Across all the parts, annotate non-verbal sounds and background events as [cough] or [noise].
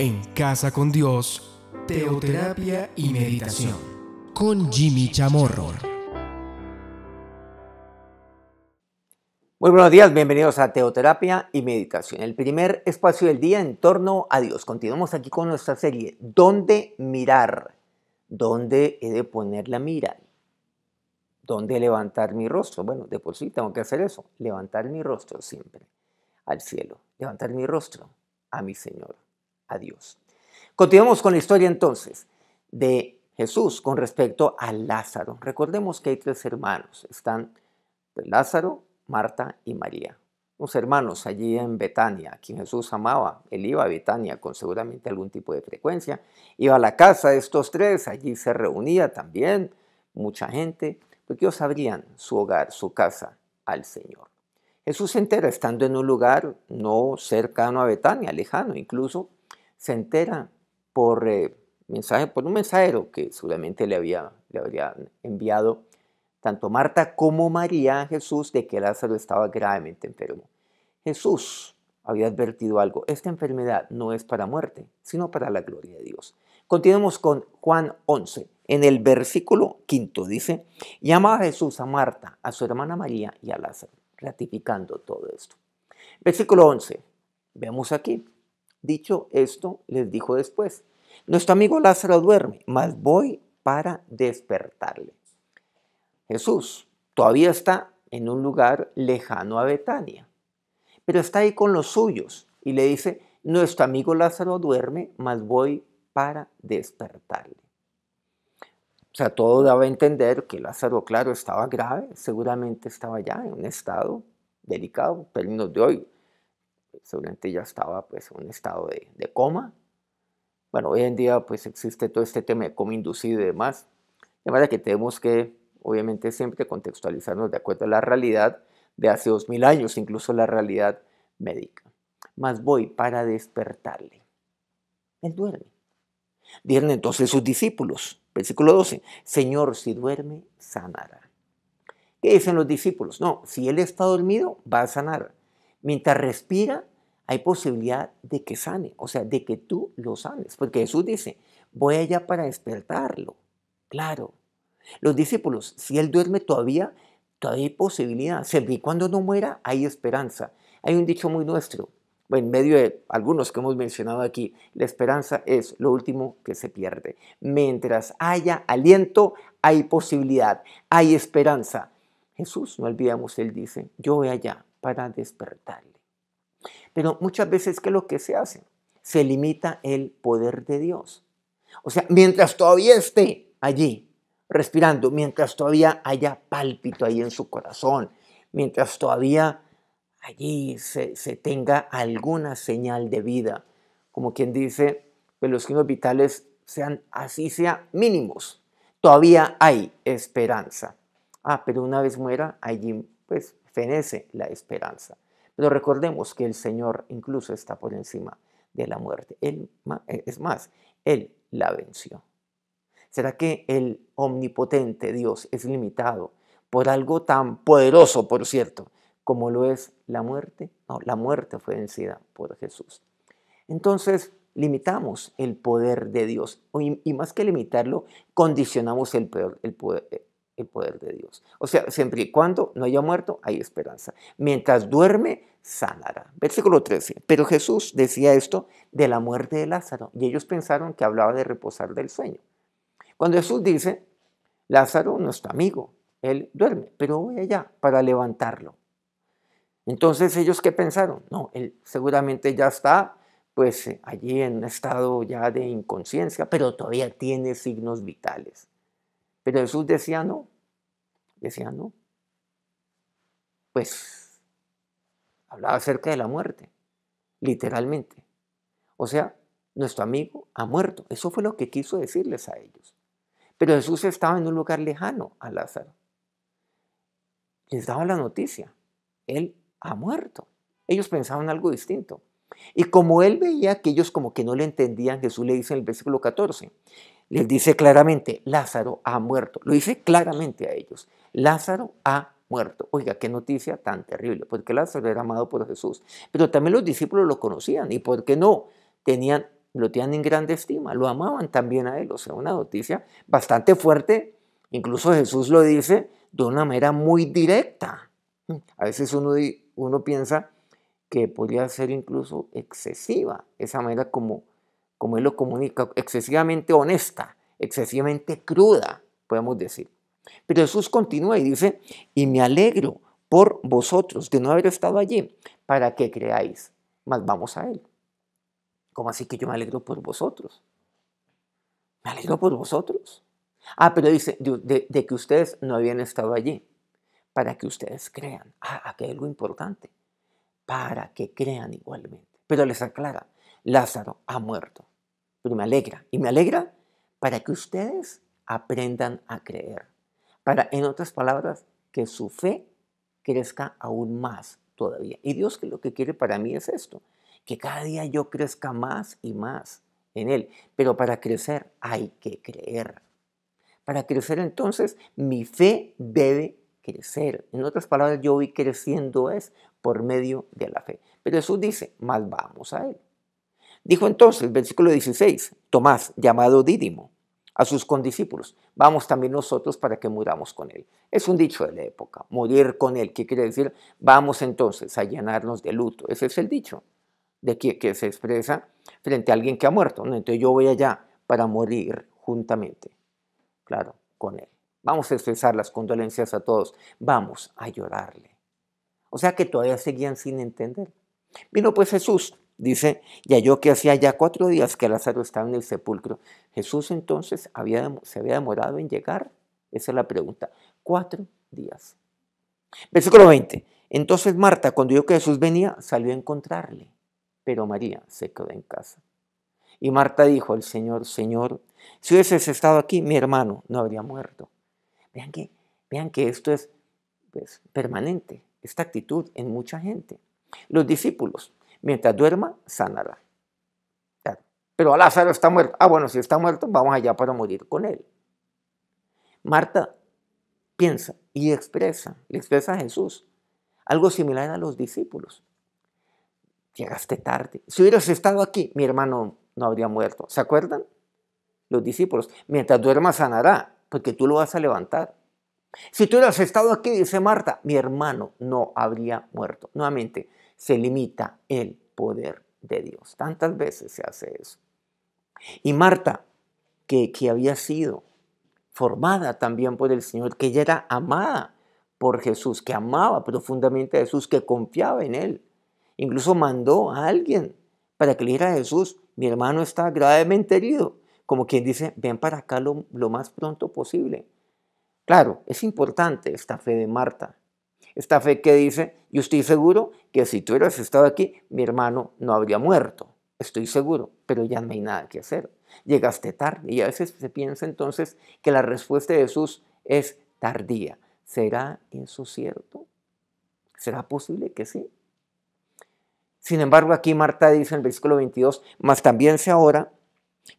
en Casa con Dios, Teoterapia y Meditación, con Jimmy Chamorro. Muy buenos días, bienvenidos a Teoterapia y Meditación, el primer espacio del día en torno a Dios. Continuamos aquí con nuestra serie, ¿Dónde mirar? ¿Dónde he de poner la mira? ¿Dónde levantar mi rostro? Bueno, de por sí tengo que hacer eso, levantar mi rostro siempre al cielo, levantar mi rostro a mi Señor. Dios. Continuamos con la historia entonces de Jesús con respecto a Lázaro. Recordemos que hay tres hermanos. Están pues, Lázaro, Marta y María. Unos hermanos allí en Betania, a quien Jesús amaba. Él iba a Betania con seguramente algún tipo de frecuencia. Iba a la casa de estos tres, allí se reunía también mucha gente, porque ellos abrían su hogar, su casa al Señor. Jesús se entera estando en un lugar no cercano a Betania, lejano incluso, se entera por, eh, mensaje, por un mensajero que seguramente le, había, le habría enviado tanto Marta como María a Jesús de que Lázaro estaba gravemente enfermo. Jesús había advertido algo, esta enfermedad no es para muerte, sino para la gloria de Dios. Continuemos con Juan 11. En el versículo quinto dice, llamaba a Jesús a Marta, a su hermana María y a Lázaro, ratificando todo esto. Versículo 11. Vemos aquí, Dicho esto, les dijo después, nuestro amigo Lázaro duerme, mas voy para despertarle. Jesús todavía está en un lugar lejano a Betania, pero está ahí con los suyos y le dice, nuestro amigo Lázaro duerme, mas voy para despertarle. O sea, todo daba a entender que Lázaro, claro, estaba grave, seguramente estaba ya en un estado delicado, términos de hoy, seguramente ya estaba pues, en un estado de, coma. Bueno, hoy en día pues existe todo este tema de coma inducido y demás. De manera que tenemos que, obviamente, siempre contextualizarnos de acuerdo a la realidad de hace dos 2000 años, incluso la realidad médica. más voy para despertarle. Él duerme. Dijeron entonces sus discípulos, versículo 12, Señor, si duerme, sanará. ¿Qué dicen los discípulos? No, si él está dormido, va a sanar. Mientras respira, hay posibilidad de que sane, o sea, de que tú lo sanes, porque Jesús dice, voy allá para despertarlo. Claro. Los discípulos, si él duerme todavía, todavía hay posibilidad. y cuando no muera, hay esperanza. Hay un dicho muy nuestro, en medio de algunos que hemos mencionado aquí, la esperanza es lo último que se pierde. Mientras haya aliento, hay posibilidad, hay esperanza. Jesús, no olvidemos, Él dice, yo voy allá para despertarle. Pero muchas veces, que lo que se hace? Se limita el poder de Dios. O sea, mientras todavía esté allí respirando, mientras todavía haya pálpito ahí en su corazón, mientras todavía allí se, tenga alguna señal de vida, como quien dice, que los signos vitales sean así sea mínimos, todavía hay esperanza. Ah, pero una vez muera, allí pues fenece la esperanza. Pero recordemos que el Señor incluso está por encima de la muerte. Él, eh, es más, Él la venció. ¿Será que el omnipotente Dios es limitado por algo tan poderoso, por cierto, como lo es la muerte? No, la muerte fue vencida por Jesús. Entonces, limitamos el poder de Dios y, más que limitarlo, condicionamos el, peor el poder, el poder de Dios. O sea, siempre y cuando no haya muerto, hay esperanza. Mientras duerme, sanará. Versículo 13. Pero Jesús decía esto de la muerte de Lázaro y ellos pensaron que hablaba de reposar del sueño. Cuando Jesús dice, Lázaro, nuestro amigo, él duerme, pero voy allá para levantarlo. Entonces ellos qué pensaron? No, él seguramente ya está pues eh, allí en un estado ya de inconsciencia, pero todavía tiene signos vitales. Pero Jesús decía, no, Decían, no. Pues hablaba acerca de la muerte, literalmente. O sea, nuestro amigo ha muerto. Eso fue lo que quiso decirles a ellos. Pero Jesús estaba en un lugar lejano a Lázaro. Les daba la noticia. Él ha muerto. Ellos pensaban algo distinto. Y como él veía que ellos como que no le entendían, Jesús le dice en el versículo 14, les dice claramente, Lázaro ha muerto. Lo dice claramente a ellos, Lázaro ha muerto. Oiga, qué noticia tan terrible, porque Lázaro era amado por Jesús. Pero también los discípulos lo conocían y por qué no, tenían, lo tenían en grande estima, lo amaban también a él. O sea, una noticia bastante fuerte, incluso Jesús lo dice de una manera muy directa. A veces uno, uno piensa que podría ser incluso excesiva esa manera como como él lo comunica, excesivamente honesta, excesivamente cruda, podemos decir. Pero Jesús continúa y dice, y me alegro por vosotros de no haber estado allí, para que creáis, mas vamos a él. ¿Cómo así que yo me alegro por vosotros? Me alegro por vosotros. Ah, pero dice, de, que ustedes no habían estado allí, para que ustedes crean. Ah, aquí hay algo importante, para que crean igualmente. Pero les aclara, Lázaro ha muerto pero me alegra. Y me alegra para que ustedes aprendan a creer. Para, en otras palabras, que su fe crezca aún más todavía. Y Dios que lo que quiere para mí es esto, que cada día yo crezca más y más en Él. Pero para crecer hay que creer. Para crecer entonces mi fe debe crecer. En otras palabras, yo voy creciendo es por medio de la fe. Pero Jesús dice, más vamos a Él. Dijo entonces, el versículo 16, Tomás, llamado Dídimo, a sus condiscípulos, vamos también nosotros para que muramos con él. Es un dicho de la época, morir con él, ¿qué quiere decir? Vamos entonces a llenarnos de luto. Ese es el dicho de que, se expresa frente a alguien que ha muerto. Entonces yo voy allá para morir juntamente, claro, con él. Vamos a expresar las condolencias a todos. Vamos a llorarle. O sea que todavía seguían sin entender. Vino pues Jesús Dice, ya yo que hacía ya cuatro días que Lázaro estaba en el sepulcro. Jesús entonces había, se había demorado en llegar. Esa es la pregunta. Cuatro días. Versículo 20. Entonces Marta, cuando vio que Jesús venía, salió a encontrarle, pero María se quedó en casa. Y Marta dijo al Señor, Señor, si hubieses estado aquí, mi hermano no habría muerto. Vean que, vean que esto es pues, permanente, esta actitud en mucha gente. Los discípulos Mientras duerma, sanará. Pero Lázaro está muerto. Ah, bueno, si está muerto, vamos allá para morir con él. Marta piensa y expresa, le expresa a Jesús algo similar a los discípulos. Llegaste tarde. Si hubieras estado aquí, mi hermano no habría muerto. ¿Se acuerdan? Los discípulos. Mientras duerma sanará, porque tú lo vas a levantar. Si tú hubieras estado aquí, dice Marta, mi hermano no habría muerto. Nuevamente, se limita el poder de Dios. Tantas veces se hace eso. Y Marta, que, había sido formada también por el Señor, que ella era amada por Jesús, que amaba profundamente a Jesús, que confiaba en Él. Incluso mandó a alguien para que le dijera a Jesús, mi hermano está gravemente herido, como quien dice, ven para acá lo, lo más pronto posible. Claro, es importante esta fe de Marta, esta fe que dice, yo estoy seguro que si tú hubieras estado aquí, mi hermano no habría muerto. Estoy seguro, pero ya no hay nada que hacer. Llegaste tarde y a veces se piensa entonces que la respuesta de Jesús es tardía. ¿Será eso cierto? ¿Será posible que sí? Sin embargo, aquí Marta dice en el versículo 22, más también sé ahora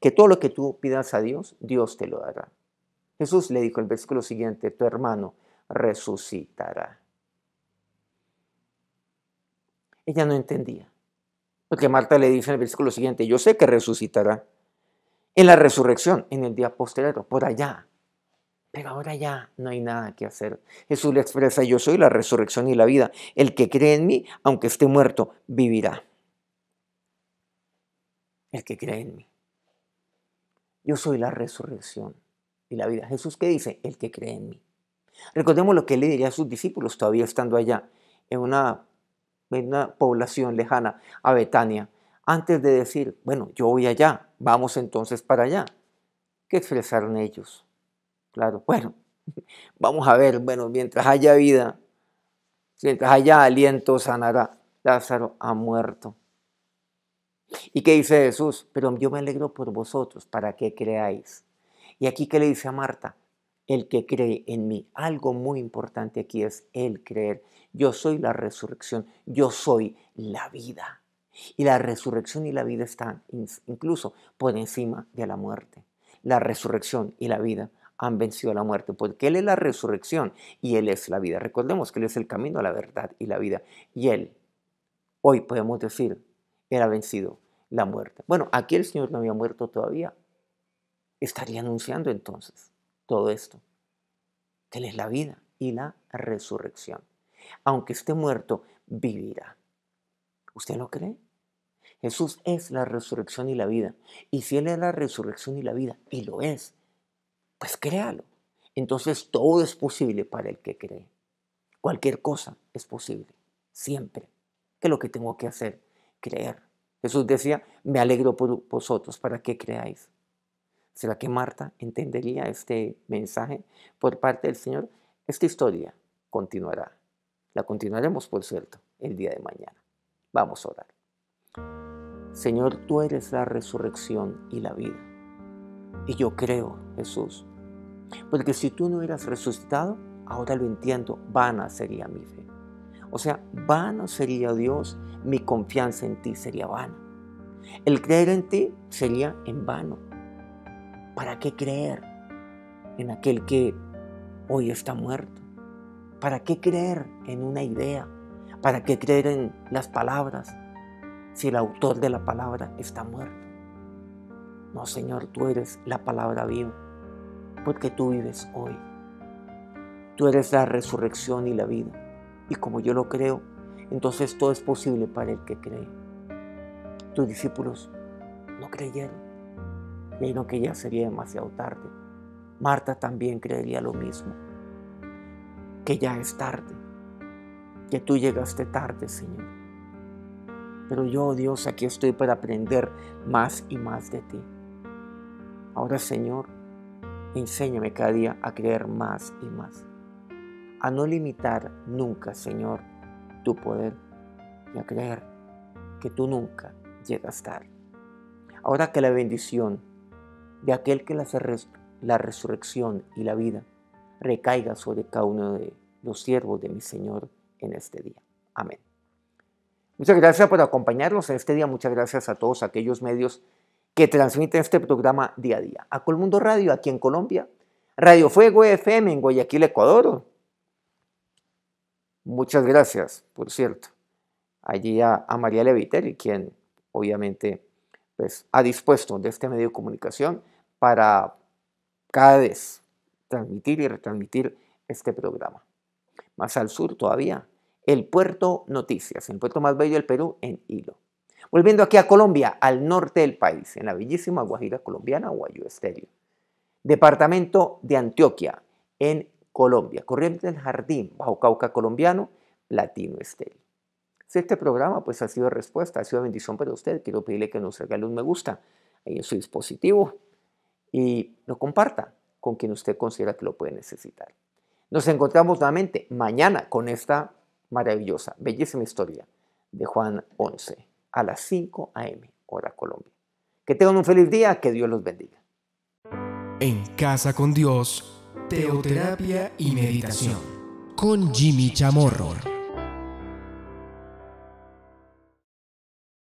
que todo lo que tú pidas a Dios, Dios te lo dará. Jesús le dijo el versículo siguiente, tu hermano resucitará ella no entendía. Porque Marta le dice en el versículo siguiente, yo sé que resucitará en la resurrección, en el día posterior, por allá. Pero ahora ya no hay nada que hacer. Jesús le expresa, yo soy la resurrección y la vida. El que cree en mí, aunque esté muerto, vivirá. El que cree en mí. Yo soy la resurrección y la vida. Jesús, ¿qué dice? El que cree en mí. Recordemos lo que le diría a sus discípulos todavía estando allá, en una en una población lejana, a Betania, antes de decir, bueno, yo voy allá, vamos entonces para allá. ¿Qué expresaron ellos? Claro, [laughs] bueno, vamos a ver, bueno, mientras haya vida, mientras haya aliento, sanará. Lázaro ha muerto. ¿Y qué dice Jesús? Pero yo me alegro por vosotros, para que creáis. Y aquí qué le dice a Marta, el que cree en mí. Algo muy importante aquí es el creer. Yo soy la resurrección, yo soy la vida. Y la resurrección y la vida están incluso por encima de la muerte. La resurrección y la vida han vencido a la muerte, porque Él es la resurrección y Él es la vida. Recordemos que Él es el camino a la verdad y la vida. Y Él, hoy podemos decir, Él ha vencido la muerte. Bueno, aquí el Señor no había muerto todavía. Estaría anunciando entonces todo esto. Él es la vida y la resurrección. Aunque esté muerto, vivirá. ¿Usted lo cree? Jesús es la resurrección y la vida. Y si Él es la resurrección y la vida, y lo es, pues créalo. Entonces todo es posible para el que cree. Cualquier cosa es posible, siempre. ¿Qué es lo que tengo que hacer? Creer. Jesús decía, me alegro por vosotros para que creáis. ¿Será que Marta entendería este mensaje por parte del Señor? Esta historia continuará. La continuaremos, por cierto, el día de mañana. Vamos a orar. Señor, tú eres la resurrección y la vida. Y yo creo, Jesús, porque si tú no hubieras resucitado, ahora lo entiendo, vana sería mi fe. O sea, vano sería Dios, mi confianza en ti sería vana. El creer en ti sería en vano. ¿Para qué creer en aquel que hoy está muerto? ¿Para qué creer en una idea? ¿Para qué creer en las palabras si el autor de la palabra está muerto? No, Señor, tú eres la palabra viva, porque tú vives hoy. Tú eres la resurrección y la vida. Y como yo lo creo, entonces todo es posible para el que cree. Tus discípulos no creyeron vieron que ya sería demasiado tarde. Marta también creería lo mismo, que ya es tarde, que tú llegaste tarde, Señor. Pero yo, oh Dios, aquí estoy para aprender más y más de ti. Ahora, Señor, enséñame cada día a creer más y más, a no limitar nunca, Señor, tu poder y a creer que tú nunca llegas tarde. Ahora que la bendición de aquel que la, resurrección y la vida recaiga sobre cada uno de los siervos de mi Señor en este día. Amén. Muchas gracias por acompañarnos en este día. Muchas gracias a todos aquellos medios que transmiten este programa día a día. A Colmundo Radio aquí en Colombia, Radio Fuego FM en Guayaquil, Ecuador. Muchas gracias, por cierto, allí a, María Leviteri, quien obviamente pues, ha dispuesto de este medio de comunicación para cada vez transmitir y retransmitir este programa. Más al sur todavía, el puerto Noticias, el puerto más bello del Perú, en Hilo. Volviendo aquí a Colombia, al norte del país, en la bellísima Guajira colombiana, Guayú Estéreo. Departamento de Antioquia, en Colombia. Corriente del Jardín, Bajo Cauca colombiano, Latino Estéreo. Si este programa pues, ha sido respuesta, ha sido bendición para usted, quiero pedirle que nos regale un me gusta ahí en su dispositivo y lo comparta con quien usted considera que lo puede necesitar. Nos encontramos nuevamente mañana con esta maravillosa, bellísima historia de Juan 11 a las 5 a.m. hora Colombia. Que tengan un feliz día, que Dios los bendiga. En casa con Dios, teoterapia y meditación con Jimmy Chamorro.